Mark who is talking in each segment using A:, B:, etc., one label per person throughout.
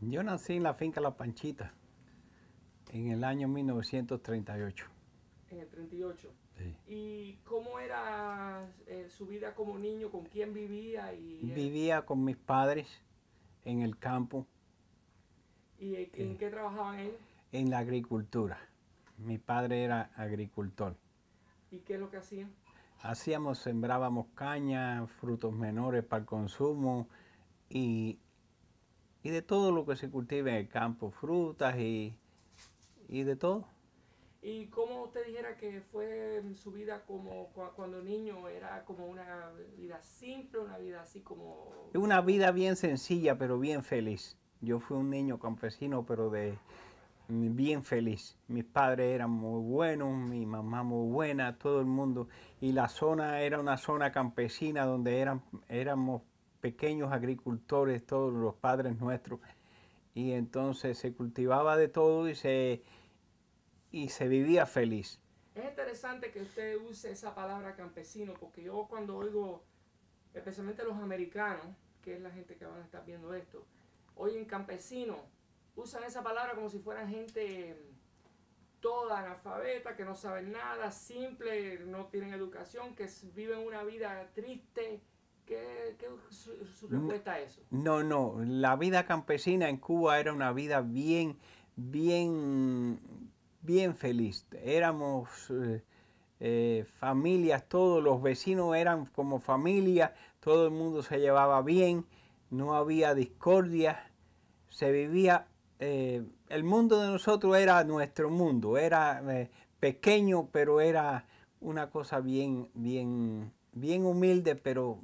A: Yo nací en la finca La Panchita en el año 1938.
B: En el 38. Sí. ¿Y cómo era eh, su vida como niño? ¿Con quién vivía? Y, eh,
A: Vivía con mis padres en el campo.
B: ¿Y en eh, qué trabajaban ellos?
A: En la agricultura. Mi padre era agricultor.
B: ¿Y qué es lo que hacían?
A: Hacíamos, sembrábamos caña, frutos menores para el consumo y y de todo lo que se cultiva en el campo, frutas y, de todo.
B: ¿Y cómo usted dijera que fue su vida como cuando niño? ¿Era como una vida simple, una vida así como...?
A: Una vida bien sencilla, pero bien feliz. Yo fui un niño campesino, pero de bien feliz. Mis padres eran muy buenos, mi mamá muy buena, todo el mundo. Y la zona era una zona campesina donde eran, éramos pequeños agricultores, todos los padres nuestros. Y entonces se cultivaba de todo y se, y se vivía feliz.
B: Es interesante que usted use esa palabra campesino, porque yo cuando oigo, especialmente los americanos, que es la gente que van a estar viendo esto, oyen campesino, usan esa palabra como si fueran gente mm, toda analfabeta, que no saben nada, simple, no tienen educación, que viven una vida triste, ¿Qué, mm. eso?
A: No, no, la vida campesina en Cuba era una vida bien, bien, bien feliz. Éramos eh, eh, familias, todos los vecinos eran como familia, todo el mundo se llevaba bien, no había discordia, se vivía... Eh, el mundo de nosotros era nuestro mundo, era pequeño, pero era una cosa bien, bien, bien humilde, pero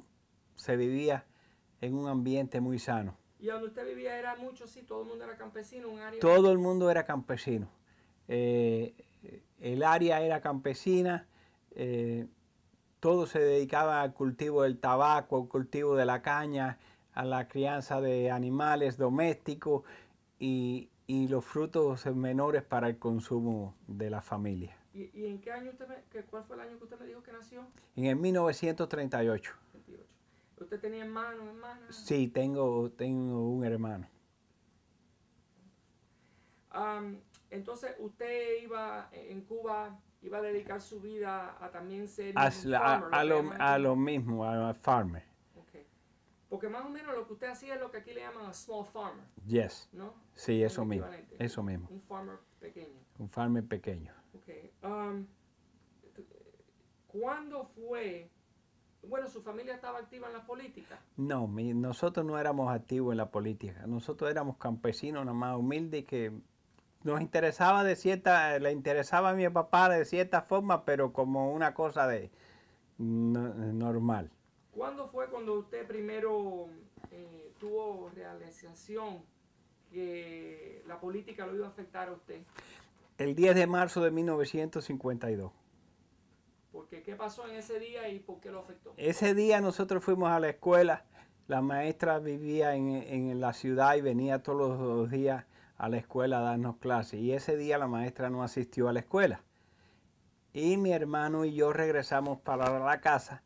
A: se vivía en un ambiente muy sano.
B: ¿Y donde usted vivía era mucho, sí? ¿Todo el mundo era campesino? Todo
A: el mundo era campesino. Eh, el área era campesina, eh, Todo se dedicaba al cultivo del tabaco, al cultivo de la caña, a la crianza de animales domésticos y, los frutos menores para el consumo de la familia.
B: ¿Y, en qué año usted, me, cuál fue el año que usted me dijo que nació?
A: En el 1938.
B: ¿Usted tenía hermano, hermana?
A: Sí, tengo, tengo un hermano.
B: entonces, ¿usted iba en Cuba, iba a dedicar su vida a también ser a, lo, a lo,
A: mismo, a, farmer.
B: Okay. Porque más o menos lo que usted hacía es lo que aquí le llaman a small farmer. Yes. ¿No? Sí, eso mismo. Eso mismo. Un farmer pequeño.
A: Un farmer pequeño.
B: Okay. ¿Cuándo fue bueno, ¿su familia estaba activa en la política?
A: No, nosotros no éramos activos en la política. Nosotros éramos campesinos, nada más humildes, que nos interesaba de cierta, le interesaba a mi papá de cierta forma, pero como una cosa de normal.
B: ¿Cuándo fue cuando usted primero eh, tuvo realización que la política lo iba a afectar a usted?
A: El 10 de marzo de 1952.
B: ¿qué pasó en ese día y por qué lo afectó?
A: Ese día nosotros fuimos a la escuela. La maestra vivía en, la ciudad y venía todos los días a la escuela a darnos clases. Y ese día la maestra no asistió a la escuela. Y mi hermano y yo regresamos para la casa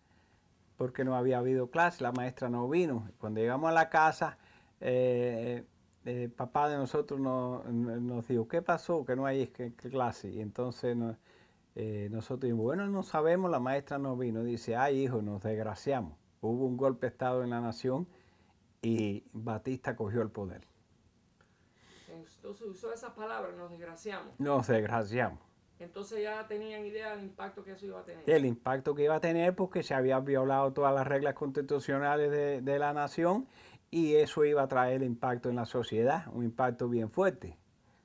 A: porque no había habido clase, la maestra no vino. Cuando llegamos a la casa, eh, eh, el papá de nosotros nos, nos dijo, ¿qué pasó? Que no hay clase. Y entonces eh, nosotros dijimos, bueno, no sabemos, la maestra nos vino. Dice, ay hijo, nos desgraciamos. Hubo un golpe de Estado en la nación y Batista cogió el poder.
B: Entonces usó esas palabras, nos desgraciamos.
A: Nos desgraciamos.
B: Entonces ya tenían idea del impacto que eso iba a tener.
A: El impacto que iba a tener porque se habían violado todas las reglas constitucionales de, la nación y eso iba a traer impacto en la sociedad, un impacto bien fuerte.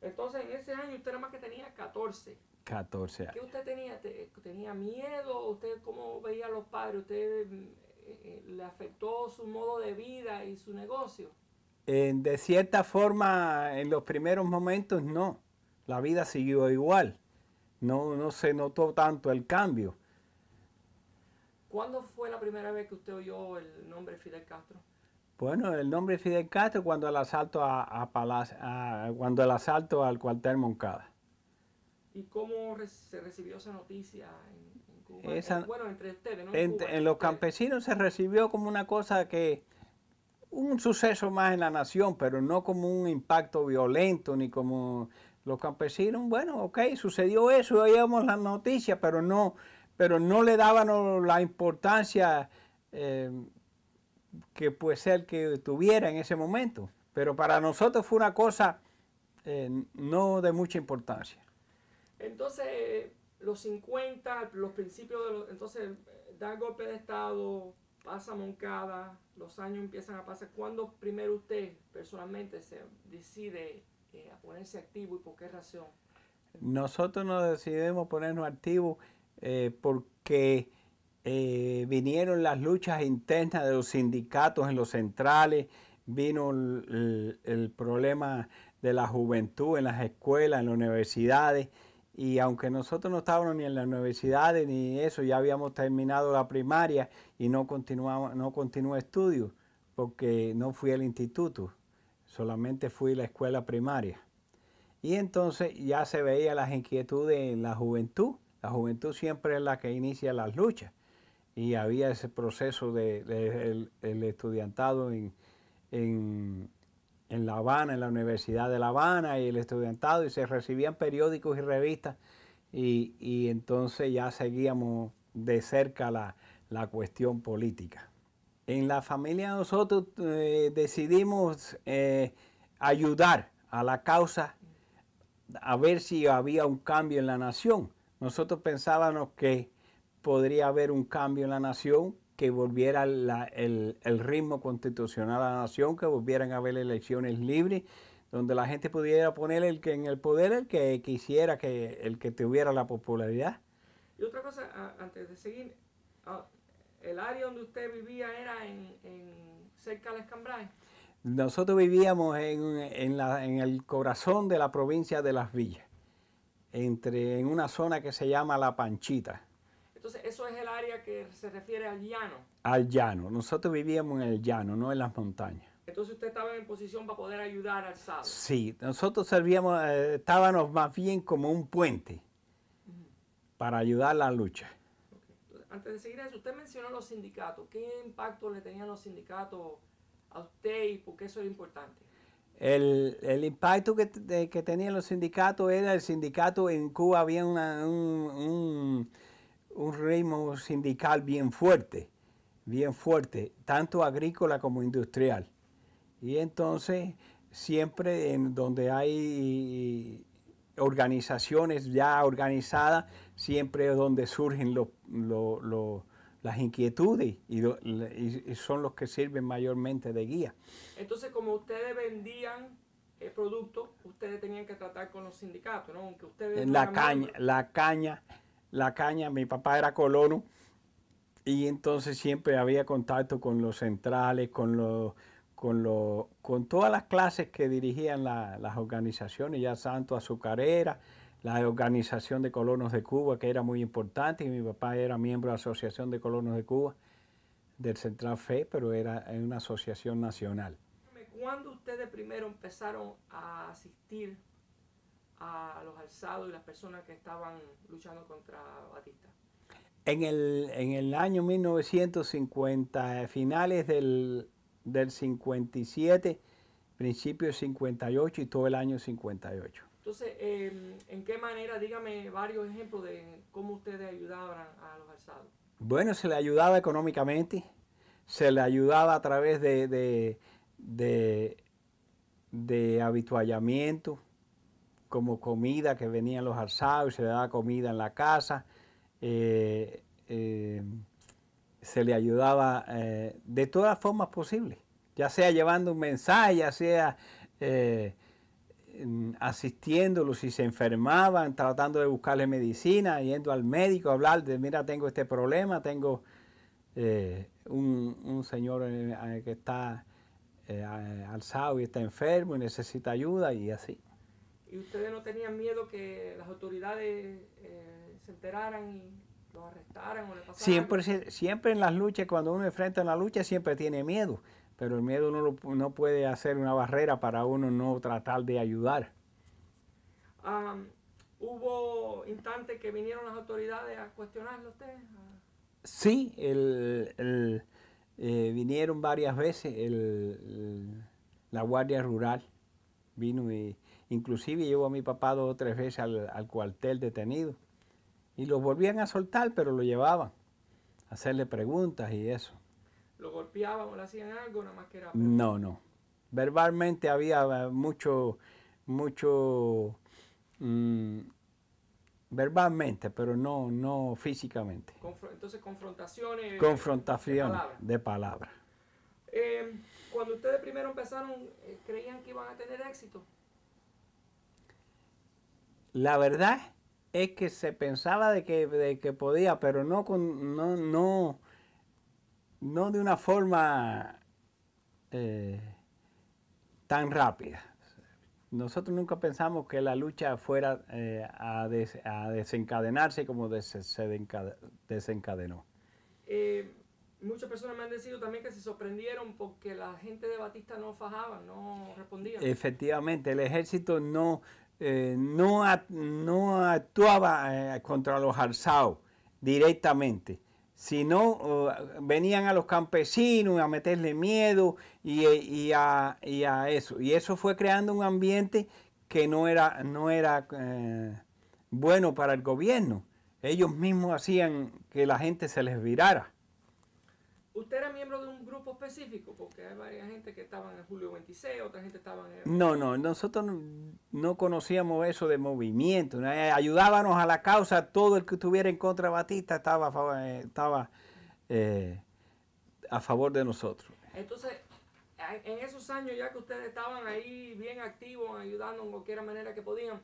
B: Entonces en ese año usted era más que tenía 14. 14 ¿Qué usted tenía? ¿Tenía miedo? ¿Usted cómo veía a los padres? ¿Usted eh, eh, le afectó su modo de vida y su negocio?
A: de cierta forma, en los primeros momentos no. La vida siguió igual. No, no se notó tanto el cambio.
B: ¿Cuándo fue la primera vez que usted oyó el nombre Fidel Castro?
A: Bueno, el nombre Fidel Castro cuando el asalto a, cuando el asalto al cuartel Moncada.
B: ¿Y cómo se recibió esa noticia en, Cuba? bueno, entre ustedes, ¿no? En,
A: los campesinos se recibió como una cosa que un suceso más en la nación, pero no como un impacto violento, ni como los campesinos, bueno, ok, sucedió eso, oíamos la noticia, pero no, pero no le daban la importancia em, que puede ser que tuviera en ese momento. Pero para nosotros fue una cosa eh, no de mucha importancia.
B: Entonces, los 50, los principios de los... Entonces, da golpe de Estado, pasa Moncada, los años empiezan a pasar. ¿Cuándo primero usted personalmente se decide eh, a ponerse activo y por qué razón?
A: Nosotros nos decidimos ponernos activos eh, porque eh, vinieron las luchas internas de los sindicatos en los centrales, vino el problema de la juventud en las escuelas, en las universidades y aunque nosotros no estábamos ni en las universidades ni eso, ya habíamos terminado la primaria y no continuamos, no continué estudios porque no fui al instituto, solamente fui la escuela primaria. Y entonces ya se veía las inquietudes en la juventud. La juventud siempre es la que inicia las luchas. Y había ese proceso del de, estudiantado en, en La Habana, en la Universidad de La Habana y el estudiantado, y se recibían periódicos y revistas, y, entonces ya seguíamos de cerca la, cuestión política. En la familia nosotros eh, decidimos eh, ayudar a la causa a ver si había un cambio en la nación. Nosotros pensábamos que podría haber un cambio en la nación que volviera el, ritmo constitucional a la nación, que volvieran a haber elecciones libres, donde la gente pudiera poner el que en el poder el que quisiera, que el que tuviera la popularidad.
B: Y otra cosa, antes de seguir, ah, el área donde usted vivía era cerca de Escambray.
A: Nosotros vivíamos en, en el corazón de la provincia de Las Villas, entre, en una zona que se llama La Panchita.
B: Entonces, eso es el área que se refiere al llano.
A: Al llano. Nosotros vivíamos en el llano, no en las montañas.
B: Entonces usted estaba en posición para poder ayudar al sábado.
A: Sí, nosotros servíamos, eh, estábamos más bien como un puente para ayudar a la lucha.
B: antes de seguir eso, usted mencionó los sindicatos. ¿Qué impacto le tenían los sindicatos a usted y por qué eso era importante?
A: El, impacto que, tenían los sindicatos era el sindicato en Cuba había un un ritmo sindical bien fuerte, bien fuerte, tanto agrícola como industrial. Y entonces siempre en donde hay organizaciones ya organizadas, siempre donde surgen los las inquietudes y, son los que sirven mayormente de guía.
B: Entonces, como ustedes vendían el producto, ustedes tenían que tratar con los sindicatos, ¿no? La caña,
A: la caña la caña, mi papá era colono y entonces siempre había contacto con los centrales, con con, con todas las clases que dirigían las organizaciones, ya Santo Azucarera, la organización de colonos de Cuba, que era muy importante, y mi papá era miembro de la Asociación de Colonos de Cuba, del Central FE, pero era una asociación nacional.
B: ¿Cuándo ustedes primero empezaron a asistir a los alzados y las personas que estaban luchando contra Batista.
A: En el, año 1950, finales del, 57, principios 58 y todo el año 58.
B: Entonces, em, ¿en qué manera? Dígame varios ejemplos de cómo ustedes ayudaban a los alzados.
A: Bueno, se le ayudaba económicamente, se le ayudaba a través de, de, de, de habituallamiento, como comida que venían los alzados y se le daba comida en la casa. Eh, eh, se le ayudaba eh, de todas formas posibles, ya sea llevando un mensaje, ya sea mm, asistiéndolo si se enfermaban, tratando de buscarle medicina, yendo al médico a hablar de, mira, tengo este problema, tengo un, un, señor que está alzado y está enfermo y necesita ayuda y así.
B: ¿Y ustedes no tenían miedo que las autoridades eh, se enteraran y los arrestaran o le pasaran?
A: Siempre, siempre en las luchas, cuando uno enfrenta la lucha, siempre tiene miedo. Pero el miedo no, no puede hacer una barrera para uno no tratar de ayudar.
B: ¿Hubo instantes que vinieron las autoridades a cuestionarlo a ustedes?
A: Sí, el, eh, vinieron varias veces la Guardia Rural. Vino y Inclusive llevo a mi papá dos o tres veces al, cuartel detenido. Y lo volvían a soltar, pero lo llevaban. A hacerle preguntas y eso.
B: ¿Lo golpeaban o le hacían algo? Nada más que era...
A: No, no. Verbalmente había eh, mucho, mucho... Mm, verbalmente, pero no, no físicamente.
B: Entonces, confrontaciones.
A: de palabras.
B: Eh, cuando ustedes primero empezaron, eh, ¿creían que iban a tener éxito?
A: la verdad es que se pensaba de que, que podía, pero no no, no, de una forma eh, tan rápida. Nosotros nunca pensamos que la lucha fuera eh, a, desencadenarse como se desencadenó.
B: Eh, muchas personas me han dicho también que se sorprendieron porque la gente de Batista no fajaba, no respondía.
A: Efectivamente, el ejército no, eh, no, actuaba eh, contra los alzados directamente, sino oh, venían a los campesinos a meterle miedo eh, y, a, eso. Y eso fue creando un ambiente que no era, no era bueno para el gobierno. Ellos mismos hacían que la gente se les virara.
B: Usted era miembro de un específico? Porque hay varias gente que estaban en Julio 26, otra gente estaba en...
A: No, no, nosotros no conocíamos eso de movimiento. Eh, ayudábamos a la causa, todo el que estuviera en contra Batista estaba, eh, estaba eh, a favor de nosotros.
B: Entonces, en esos años ya que ustedes estaban ahí bien activos, ayudando en cualquier manera que podían,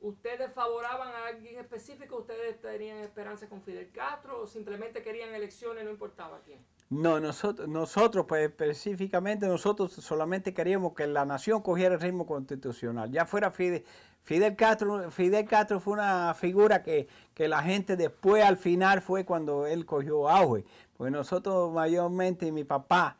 B: ¿Ustedes favoraban a alguien específico? ¿Ustedes tenían esperanza con Fidel Castro o simplemente querían elecciones, no importaba quién?
A: No, nosotros, nosotros pues específicamente, nosotros solamente queríamos que la nación cogiera el ritmo constitucional. Ya fuera Fidel, Fidel Castro, Fidel Castro fue una figura que, la gente después al final fue cuando él cogió auge. Pues nosotros mayormente, mi papá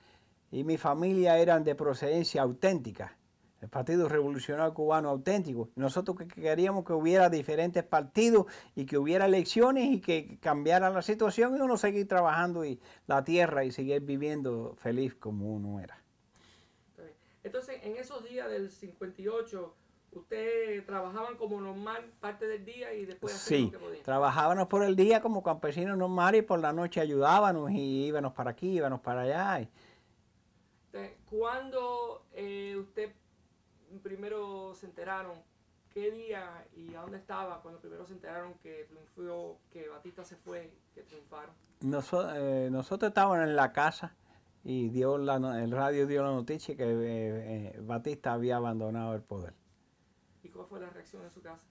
A: y mi familia eran de procedencia auténtica el Partido Revolucionario Cubano auténtico. Nosotros que queríamos que hubiera diferentes partidos y que hubiera elecciones y que cambiara la situación y uno seguir trabajando y la tierra y seguir viviendo feliz como uno era.
B: Entonces, en esos días del 58, ¿ustedes trabajaban como normal parte del día y después hacían sí, lo que
A: trabajábamos por el día como campesinos normales y por la noche ayudábamos y íbamos para aquí, íbamos para allá.
B: Entonces, ¿Cuándo eh, usted primero se enteraron? ¿Qué día y a dónde estaba cuando primero se enteraron que que Batista se fue, que triunfaron?
A: Eh, nosotros, estábamos en la casa y dio la, el radio dio la noticia que eh, eh, Batista había abandonado el poder.
B: ¿Y cuál fue la reacción en su casa?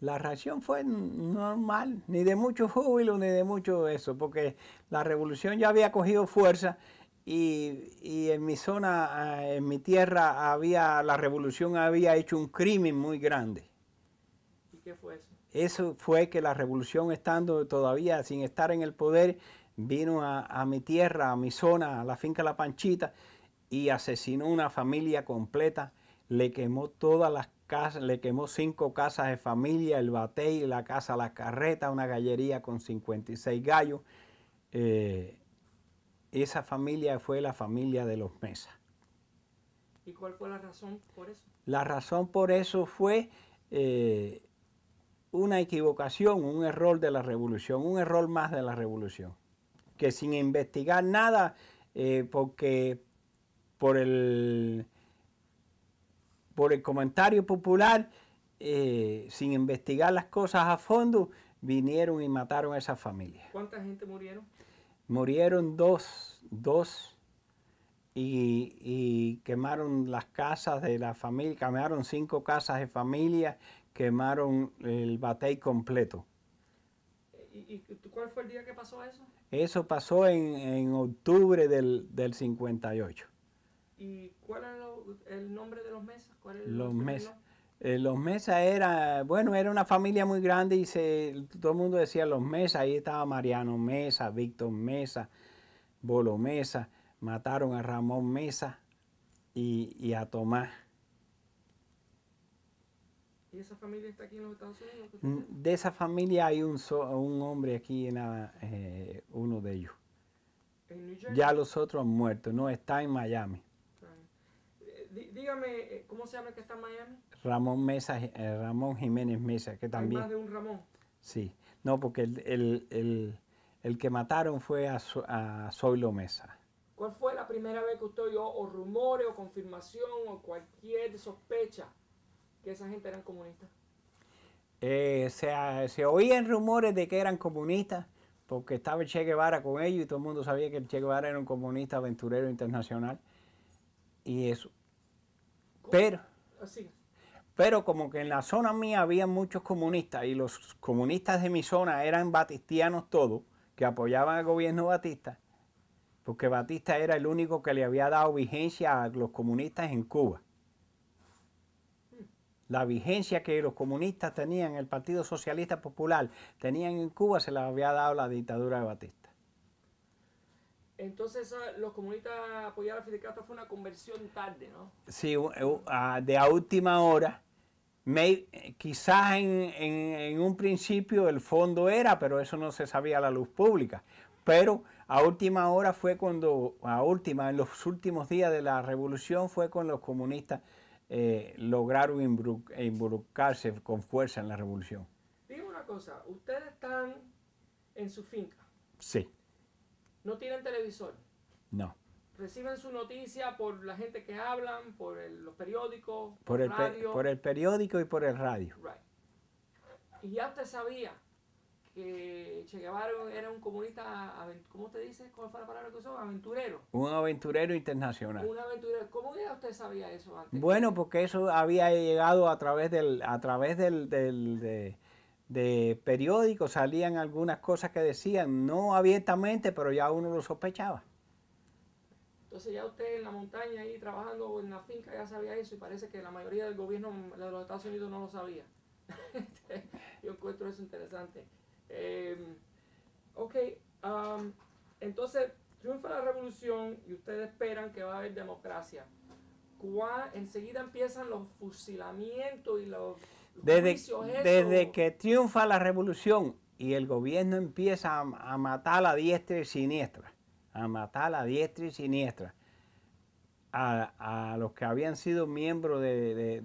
A: La reacción fue normal, ni de mucho júbilo, ni de mucho eso, porque la revolución ya había cogido fuerza y, en mi zona, eh, en mi tierra, había la revolución había hecho un crimen muy grande. ¿Y qué fue eso? Eso fue que la revolución, estando todavía sin estar en el poder, vino a, mi tierra, a mi zona, a la finca La Panchita, y asesinó una familia completa, le quemó todas las casas, le quemó cinco casas de familia, el batey, la casa La Carreta, una gallería con 56 gallos. Eh, esa familia fue la familia de los Mesa.
B: ¿Y cuál fue la razón por eso?
A: La razón por eso fue eh, una equivocación, un error de la revolución, un error más de la revolución. Que sin investigar nada, eh, porque por el, por el comentario popular, eh, sin investigar las cosas a fondo, vinieron y mataron a esa familia.
B: ¿Cuánta gente murieron?
A: murieron dos, dos y, quemaron las casas de la familia, quemaron cinco casas de familia, quemaron el batey completo.
B: ¿Y, cuál fue el día que pasó eso?
A: Eso pasó en, octubre del, del, 58.
B: ¿Y cuál era el nombre de los meses? ¿Cuál los meses
A: eh, los Mesa era, bueno, era una familia muy grande y se, todo el mundo decía los Mesa, ahí estaba Mariano Mesa, Víctor Mesa, Bolo Mesa, mataron a Ramón Mesa y, y a Tomás.
B: ¿Y esa familia está aquí en los Estados Unidos?
A: Mm, de esa familia hay un, un hombre aquí, en eh, uno de ellos.
B: ¿En Ya los
A: otros han muerto, no, está en Miami.
B: Eh, dígame, ¿cómo se llama que está en Miami?
A: Ramón, Mesa, eh, Ramón Jiménez Mesa, que también... ¿Hay más de un Ramón? Sí, no, porque el, que mataron fue a, Zoilo Mesa.
B: ¿Cuál fue la primera vez que usted oyó o rumores o confirmación o cualquier sospecha que esa gente eran comunistas?
A: Eh, se, oían rumores de que eran comunistas porque estaba Che Guevara con ellos y todo el mundo sabía que Che Guevara era un comunista aventurero internacional y eso. Pero... Así. Ah, pero como que en la zona mía había muchos comunistas y los comunistas de mi zona eran batistianos todos, que apoyaban al gobierno Batista, porque Batista era el único que le había dado vigencia a los comunistas en Cuba. La vigencia que los comunistas tenían, el Partido Socialista Popular tenían en Cuba, se la había dado la dictadura de Batista.
B: Entonces los comunistas apoyaron a Fidel Castro fue una conversión tarde, ¿no?
A: Sí, ah, de a última hora eh, quizás en, un principio el fondo era, pero eso no se sabía a la luz pública. Pero a última hora fue cuando, a última, en los últimos días de la revolución fue cuando los comunistas eh, lograron involucrarse con fuerza en la revolución.
B: Dime una cosa, ustedes están en su finca. Sí. ¿No tienen televisor? No reciben su noticia por la gente que hablan, por los periódicos, por, el radio. por el periódico
A: y por el radio.
B: Right. Y ya usted sabía que Che Guevara era un comunista, ¿cómo usted dice? ¿Cuál fue la palabra que usó? Aventurero.
A: Un aventurero internacional.
B: Un aventurero. ¿Cómo ya usted sabía eso antes?
A: Bueno, porque eso había llegado a través del, a través del, del de, de periódicos, salían algunas cosas que decían, no abiertamente, pero ya uno lo sospechaba.
B: Entonces ya usted en la montaña ahí trabajando en la finca ya sabía eso y parece que la mayoría del gobierno de los Estados Unidos no lo sabía. Yo encuentro eso interesante. Em, ok, um, entonces triunfa la revolución y ustedes esperan que va a haber democracia. Cuá, enseguida empiezan los fusilamientos y los... Desde, desde
A: que triunfa la revolución y el gobierno empieza a, matar a diestra y siniestra a matar a diestra y siniestra a, los que habían sido miembros del,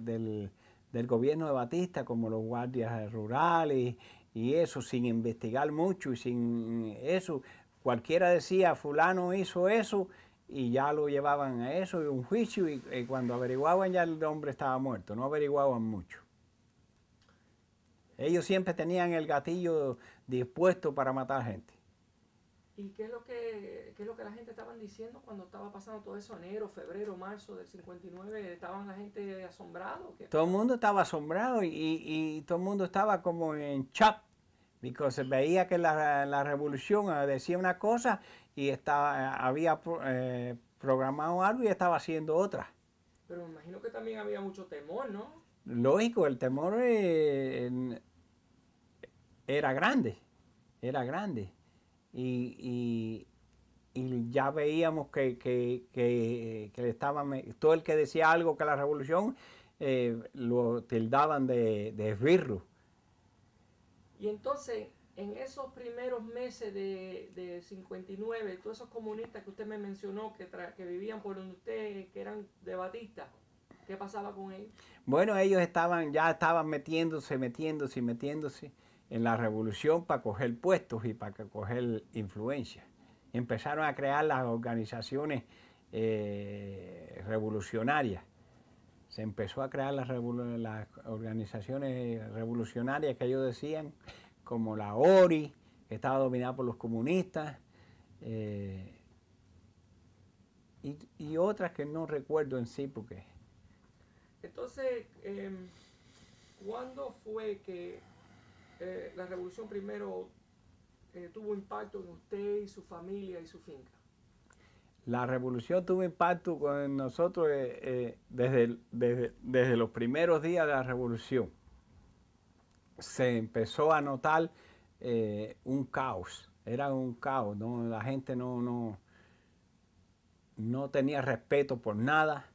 A: gobierno de Batista, como los guardias rurales y eso, sin investigar mucho y sin eso. Cualquiera decía, fulano hizo eso y ya lo llevaban a eso y un juicio y cuando averiguaban ya el hombre estaba muerto, no averiguaban mucho. Ellos siempre tenían el gatillo dispuesto para matar gente.
B: ¿Y qué es lo que, qué es lo que la gente estaban diciendo cuando estaba pasando todo eso, enero, febrero, marzo del 59? ¿Estaban la gente asombrado?
A: Todo el mundo estaba asombrado y, y, todo el mundo estaba como en shock, porque veía que la, la, revolución ah, decía una cosa y estaba, había eh, programado algo y estaba haciendo otra.
B: Pero me imagino que también había mucho temor, ¿no?
A: Lógico, el temor eh, era grande, era grande y, y, ya veíamos que, le estaban, todo el que decía algo que la revolución eh, lo tildaban de, de esbirro.
B: Y entonces, en esos primeros meses de, de, 59, todos esos comunistas que usted me mencionó, que, que vivían por donde usted, que eran de Batista, ¿qué pasaba con ellos?
A: Bueno, ellos estaban, ya estaban metiéndose, metiéndose, metiéndose en la revolución para coger puestos y para coger influencia. Empezaron a crear las organizaciones eh, revolucionarias. Se empezó a crear las, organizaciones revolucionarias que ellos decían, como la ORI, que estaba dominada por los comunistas, eh, y, otras que no recuerdo en sí porque...
B: Entonces, em, ¿cuándo fue que eh, la revolución primero eh, tuvo impacto en usted y su familia y su finca?
A: La revolución tuvo impacto con nosotros eh, desde, desde, los primeros días de la revolución. Se empezó a notar un caos, era un caos, donde la gente no, no, no tenía respeto por nada,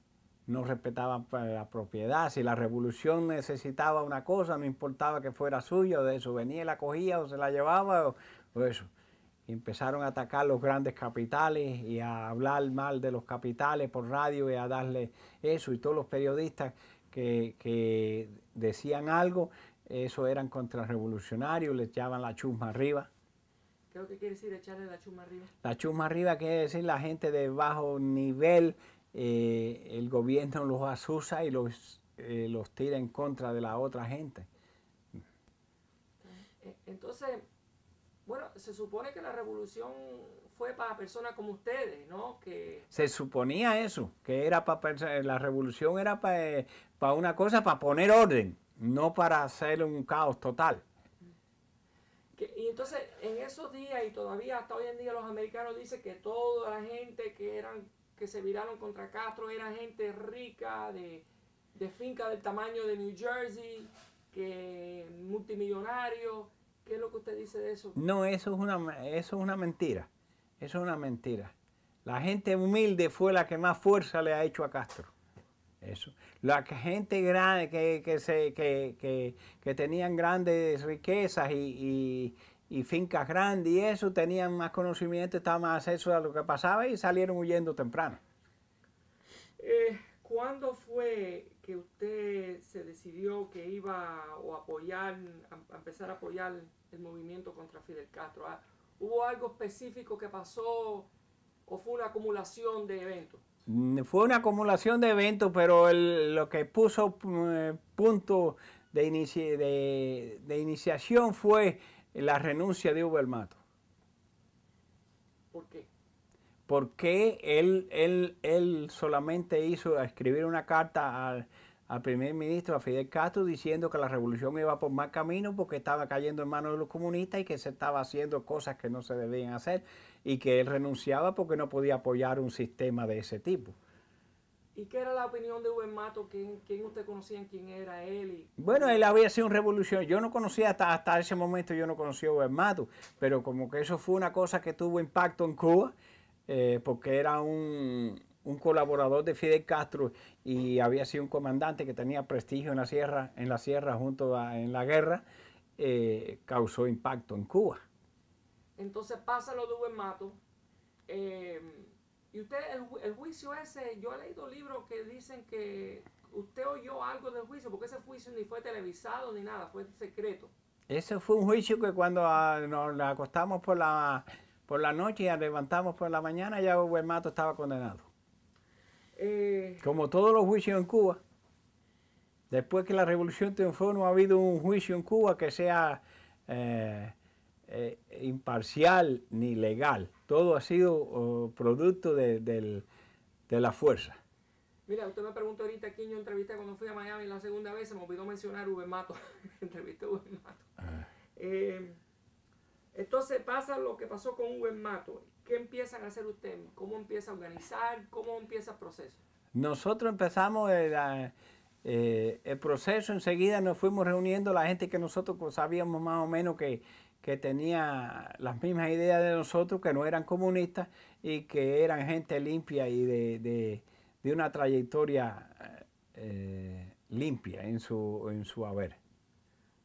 A: no respetaban eh, la propiedad, si la revolución necesitaba una cosa, no importaba que fuera suya, o de eso venía, y la cogía o se la llevaba, o, eso. empezaron a atacar los grandes capitales y a hablar mal de los capitales por radio y a darle eso, y todos los periodistas que, decían algo, eso eran contrarrevolucionarios, Le echaban la chusma arriba.
B: ¿Qué quiere decir echarle la chuma arriba?
A: La chuma arriba quiere decir la gente de bajo nivel eh, el gobierno los asusa y los, eh, los tira en contra de la otra gente.
B: Eh, entonces, bueno, se supone que la revolución fue para personas como ustedes, ¿no? Que...
A: Se suponía eso, que era para la revolución era para, para una cosa, para poner orden, no para hacer un caos total.
B: y entonces, en esos días y todavía hasta hoy en día los americanos dicen que toda la gente que eran que se viraron contra Castro era gente rica de, finca del tamaño de New Jersey, que ¿Qué es lo que usted dice de eso?
A: No, eso es una, eso es una mentira. Eso es una mentira. La gente humilde fue la que más fuerza le ha hecho a Castro. Eso. La gente grande que, que, se, que, que, que tenían grandes riquezas y, y fincas grandes y eso, tenían más conocimiento, estaban más acceso a lo que pasaba y salieron huyendo temprano.
B: Eh, ¿Cuándo fue que usted se decidió que iba o apoyar, a, empezar a apoyar el movimiento contra Fidel Castro? Ah, ¿Hubo algo específico que pasó o fue una acumulación de eventos?
A: Mm, fue una acumulación de eventos, pero lo que puso eh, punto de, de, de iniciación fue la renuncia de Hugo Mato. ¿Por qué? Porque él, él, solamente hizo escribir una carta al, al primer ministro, a Fidel Castro, diciendo que la revolución iba por mal camino porque estaba cayendo en manos de los comunistas y que se estaba haciendo cosas que no se debían hacer y que él renunciaba porque no podía apoyar un sistema de ese tipo.
B: ¿Y qué era la opinión de Uber Mato? ¿Quién, usted conocía? ¿Quién era él?
A: Bueno, él había sido un revolución. Yo no conocía hasta, ese momento, yo no conocía a Uber Mato, pero como que eso fue una cosa que tuvo impacto en Cuba, eh, porque era un, colaborador de Fidel Castro y había sido un comandante que tenía prestigio en la sierra, en la sierra junto a, en la guerra, eh, causó impacto en Cuba.
B: Entonces pasa lo de Uber Mato. Eh, y usted, el, juicio ese, yo he leído libros que dicen que usted oyó algo del juicio, porque ese juicio ni fue televisado ni nada, fue secreto.
A: Ese fue un juicio que cuando ah, nos acostamos por la, por la noche y levantamos por la mañana, ya Mato estaba condenado. Eh, Como todos los juicios en Cuba, después que la revolución triunfó, no ha habido un juicio en Cuba que sea eh, eh, imparcial ni legal. Todo ha sido oh, producto de, la fuerza.
B: Mira, usted me preguntó ahorita aquí en yo entrevisté cuando fui a Miami la segunda vez, se me olvidó mencionar Rubén Mato. entrevisté a Mato. Ah. Eh, entonces pasa lo que pasó con Uber Mato. ¿Qué empiezan a hacer ustedes? ¿Cómo empieza a organizar? ¿Cómo empieza el proceso?
A: Nosotros empezamos el, eh, eh, el proceso, enseguida nos fuimos reuniendo la gente que nosotros sabíamos más o menos que, que tenía las mismas ideas de nosotros, que no eran comunistas y que eran gente limpia y de, una trayectoria eh, eh, limpia en su, en su haber.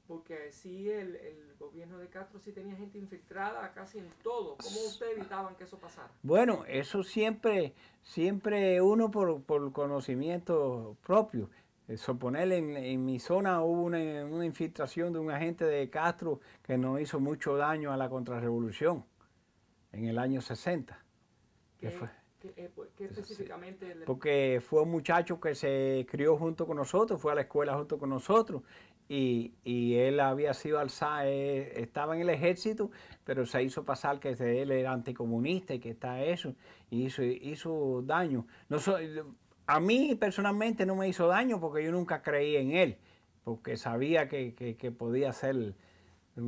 B: Porque sí, el, gobierno de Castro sí tenía gente infiltrada casi en todo. ¿Cómo usted evitaban que eso pasara?
A: Bueno, eso siempre, siempre uno por, por conocimiento propio. Eso, eh, en, mi zona hubo una, infiltración de un agente de Castro que nos hizo mucho daño a la contrarrevolución en el año 60. ¿Qué, fue,
B: eh, pues, específicamente?
A: Porque fue un muchacho que se crió junto con nosotros, fue a la escuela junto con nosotros y, él había sido alzado, eh, estaba en el ejército, pero se hizo pasar que él era anticomunista y que está eso, y hizo, hizo daño. No soy a mí personalmente no me hizo daño porque yo nunca creí en él, porque sabía que, que, podía ser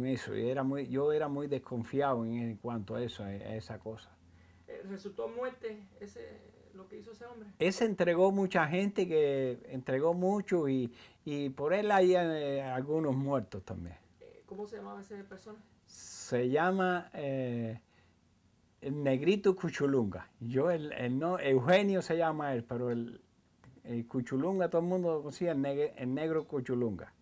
A: eso. Y era muy, yo era muy desconfiado en, cuanto a eso, a esa cosa.
B: Eh, ¿Resultó muerte ese, lo que hizo ese hombre?
A: Ese entregó mucha gente, que entregó mucho y, por él hay eh, algunos muertos también.
B: Eh, ¿Cómo se llamaba esa persona?
A: Se llama negrito Cuchulunga. Yo, el, no, Eugenio se llama él, pero el, Cuchulunga, todo el mundo conocía el, el negro Cuchulunga.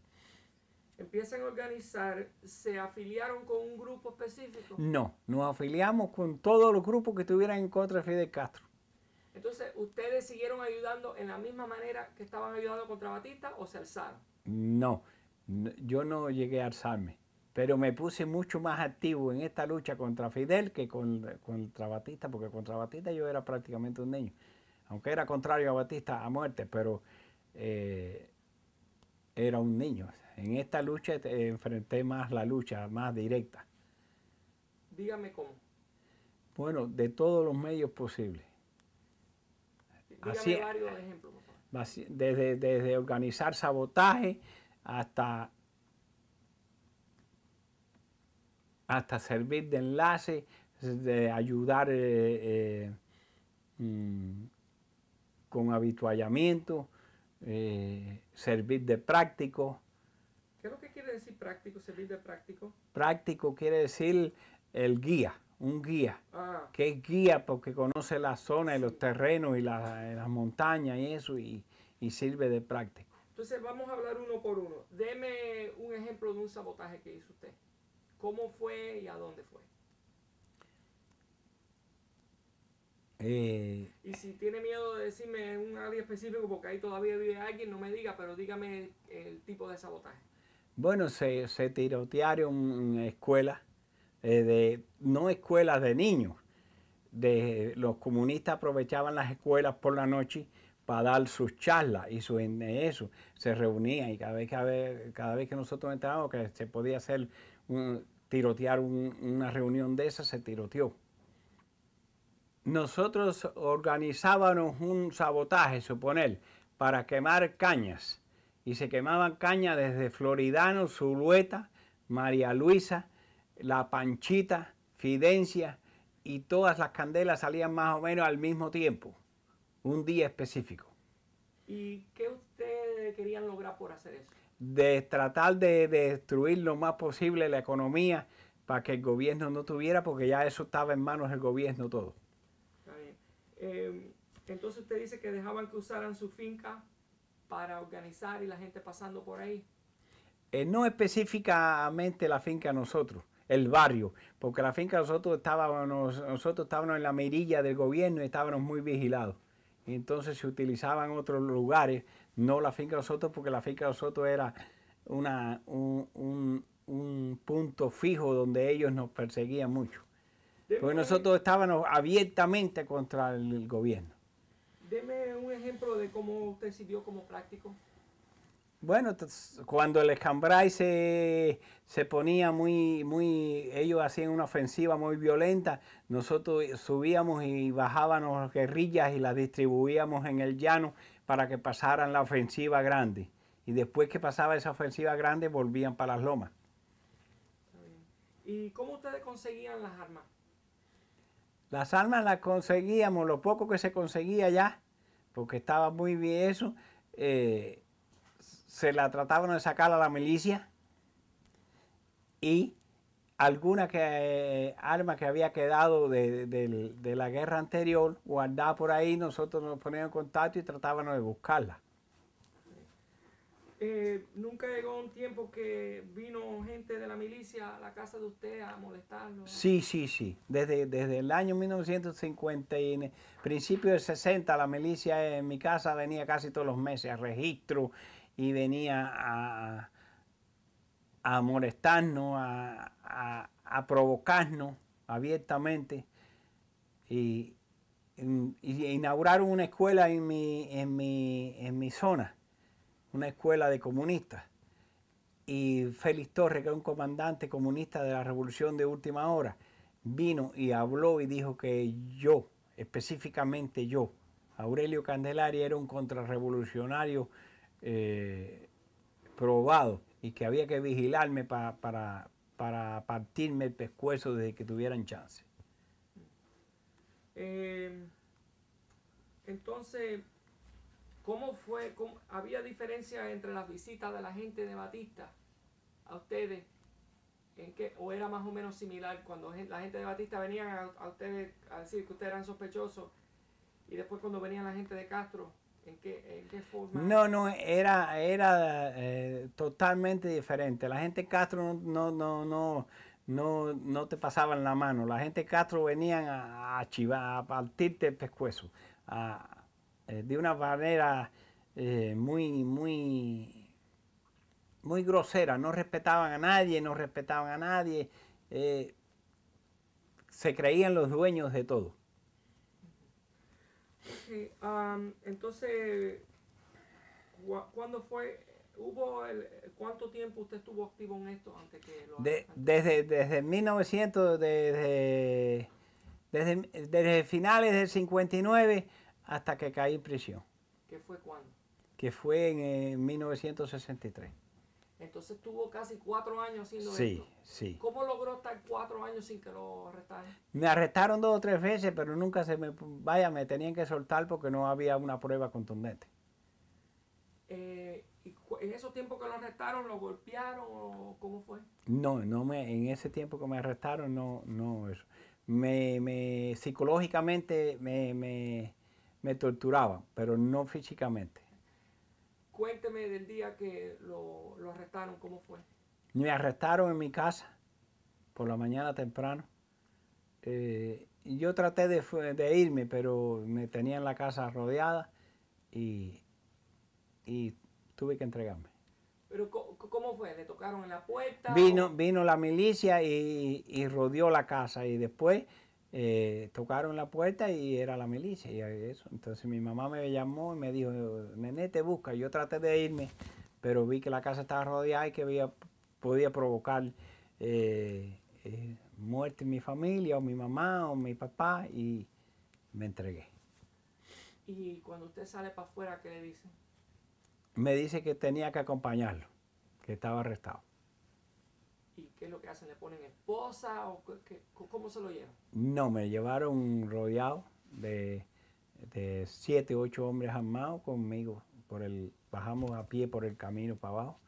B: ¿Empiezan a organizar? ¿Se afiliaron con un grupo específico? No,
A: nos afiliamos con todos los grupos que estuvieran en contra de Fidel Castro.
B: Entonces, ¿ustedes siguieron ayudando en la misma manera que estaban ayudando contra Batista o se alzaron?
A: No, yo no llegué a alzarme pero me puse mucho más activo en esta lucha contra Fidel que con, contra Batista, porque contra Batista yo era prácticamente un niño, aunque era contrario a Batista a muerte, pero eh, era un niño. En esta lucha enfrenté más la lucha, más directa.
B: Dígame cómo.
A: Bueno, de todos los medios posibles.
B: Así, varios ejemplos,
A: Desde, desde organizar sabotaje hasta hasta servir de enlace, de ayudar eh, eh, mm, con habituallamiento, eh, servir de práctico.
B: ¿Qué es lo que quiere decir práctico, servir de práctico?
A: Práctico quiere decir el guía, un guía, ah. que es guía porque conoce la zona y los terrenos y las montañas y eso y, y sirve de práctico.
B: Entonces vamos a hablar uno por uno. Deme un ejemplo de un sabotaje que hizo usted. ¿Cómo fue y a dónde fue?
A: Eh,
B: y si tiene miedo de decirme un área específico, porque ahí todavía vive alguien, no me diga, pero dígame el, tipo de sabotaje.
A: Bueno, se, se tirotearon escuelas, eh, de, no escuelas de niños. De, los comunistas aprovechaban las escuelas por la noche para dar sus charlas y su, eso. Se reunían y cada vez, que, cada vez que nosotros entrábamos, que se podía hacer tirotear una reunión de esas, se tiroteó. Nosotros organizábamos un sabotaje, suponer, para quemar cañas. Y se quemaban cañas desde Floridano, Zulueta, María Luisa, La Panchita, Fidencia, y todas las candelas salían más o menos al mismo tiempo, un día específico.
B: ¿Y qué ustedes querían lograr por hacer eso?
A: de tratar de, destruir lo más posible la economía para que el gobierno no tuviera, porque ya eso estaba en manos del gobierno todo.
B: Eh, entonces usted dice que dejaban que usaran su finca para organizar y la gente pasando por ahí.
A: Eh, no específicamente la finca nosotros, el barrio, porque la finca nosotros estábamos, nosotros estábamos en la mirilla del gobierno y estábamos muy vigilados. Entonces se utilizaban otros lugares no la finca de los porque la finca de los era una, un, punto fijo donde ellos nos perseguían mucho. Porque nosotros estábamos abiertamente contra el gobierno.
B: Deme un ejemplo de cómo usted sirvió como práctico.
A: Bueno, cuando el escambray se, se, ponía muy, muy, ellos hacían una ofensiva muy violenta, nosotros subíamos y bajábamos guerrillas y las distribuíamos en el llano para que pasaran la ofensiva grande. Y después que pasaba esa ofensiva grande, volvían para las lomas.
B: ¿Y cómo ustedes conseguían las armas?
A: Las armas las conseguíamos, lo poco que se conseguía ya, porque estaba muy bien eso. Eh, se la trataban de sacar a la milicia y alguna que, eh, arma que había quedado de, la guerra anterior guardada por ahí, nosotros nos poníamos en contacto y tratábamos de buscarla.
B: Eh, nunca llegó un tiempo que vino gente de la milicia a la casa de usted a molestarlo.
A: Sí, sí, sí. Desde, desde el año 1950 y en principio del 60 la milicia en mi casa venía casi todos los meses a registro y venía a, a molestarnos, a, provocarnos abiertamente. Y, y, inauguraron una escuela en mi, en, mi, zona, una escuela de comunistas. Y Félix Torres, que era un comandante comunista de la Revolución de Última Hora, vino y habló y dijo que yo, específicamente yo, Aurelio Candelaria, era un contrarrevolucionario eh, probado y que había que vigilarme para, para partirme el pescuezo desde que tuvieran chance.
B: Em, entonces, ¿cómo fue? ¿Había diferencia entre las visitas de la gente de Batista a ustedes? ¿O era más o menos similar cuando la gente de Batista venía a, ustedes a decir que ustedes eran sospechosos y después cuando venía la gente de Castro? ¿En
A: No, no, era, era eh, totalmente diferente. La gente Castro no, no, no, no, no te pasaban la mano. La gente Castro venían a, a partirte el pescuezo. Eh, de una manera eh, muy, muy, muy grosera. No respetaban a nadie, no respetaban a nadie. se creían los dueños de todo
B: entonces, ¿cuándo fue? ¿Hubo el, ¿Cuánto tiempo usted estuvo activo en esto antes que lo... De,
A: desde, desde 1900, desde, desde, desde finales del 59 hasta que caí en prisión. ¿Qué fue cuándo? Que fue en 1963.
B: Entonces tuvo casi cuatro años haciendo sí, esto. Sí, ¿Cómo logró estar cuatro años sin que lo arrestaran?
A: Me arrestaron dos o tres veces, pero nunca se me... Vaya, me tenían que soltar porque no había una prueba contundente.
B: Eh, ¿y ¿En esos tiempos que lo arrestaron, lo golpearon o cómo fue?
A: No, no me, en ese tiempo que me arrestaron, no, no, eso. Me, me, psicológicamente me, me, me torturaban, pero no físicamente
B: cuénteme del día que lo, lo arrestaron, ¿cómo fue?
A: Me arrestaron en mi casa por la mañana temprano. Eh, yo traté de, irme, pero me tenían la casa rodeada y, tuve que entregarme.
B: ¿Pero cómo fue? ¿Le tocaron en la puerta? Vino,
A: vino la milicia y, y rodeó la casa y después eh, tocaron la puerta y era la milicia y eso. Entonces mi mamá me llamó y me dijo, nene, te busca. Yo traté de irme, pero vi que la casa estaba rodeada y que había, podía provocar eh, eh, muerte en mi familia o mi mamá o mi papá y me entregué.
B: ¿Y cuando usted sale para afuera, qué le dice?
A: Me dice que tenía que acompañarlo, que estaba arrestado.
B: ¿Y qué es lo que hacen? ¿Le ponen esposa o cómo se lo llevan?
A: No, me llevaron rodeado de, de siete, ocho hombres armados conmigo. Por el, bajamos a pie por el camino para abajo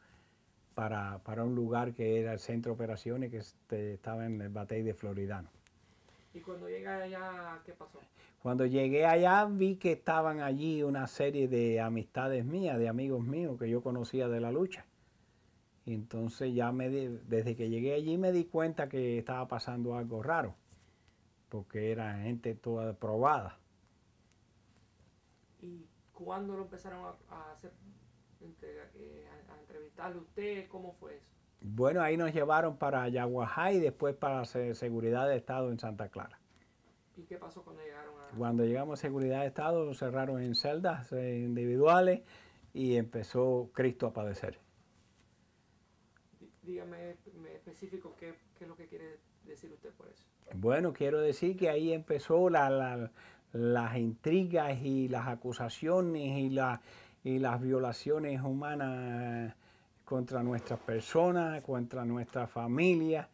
A: para, para un lugar que era el centro de operaciones que este, estaba en el batey de Floridano.
B: ¿Y cuando llegué allá, qué pasó?
A: Cuando llegué allá vi que estaban allí una serie de amistades mías, de amigos míos que yo conocía de la lucha entonces ya me desde que llegué allí me di cuenta que estaba pasando algo raro, porque era gente toda probada.
B: ¿Y cuándo lo empezaron a, hacer, eh, a, entrevistarle usted? ¿Cómo fue eso?
A: Bueno, ahí nos llevaron para Yaguajá y después para Seguridad de Estado en Santa Clara.
B: ¿Y qué pasó cuando llegaron
A: a...? Cuando llegamos a Seguridad de Estado, cerraron en celdas eh, individuales y empezó Cristo a padecer
B: dígame específico qué, es lo que quiere decir usted por eso.
A: Bueno, quiero decir que ahí empezó las intrigas y las acusaciones y, y las violaciones humanas contra nuestras personas, contra nuestra familia,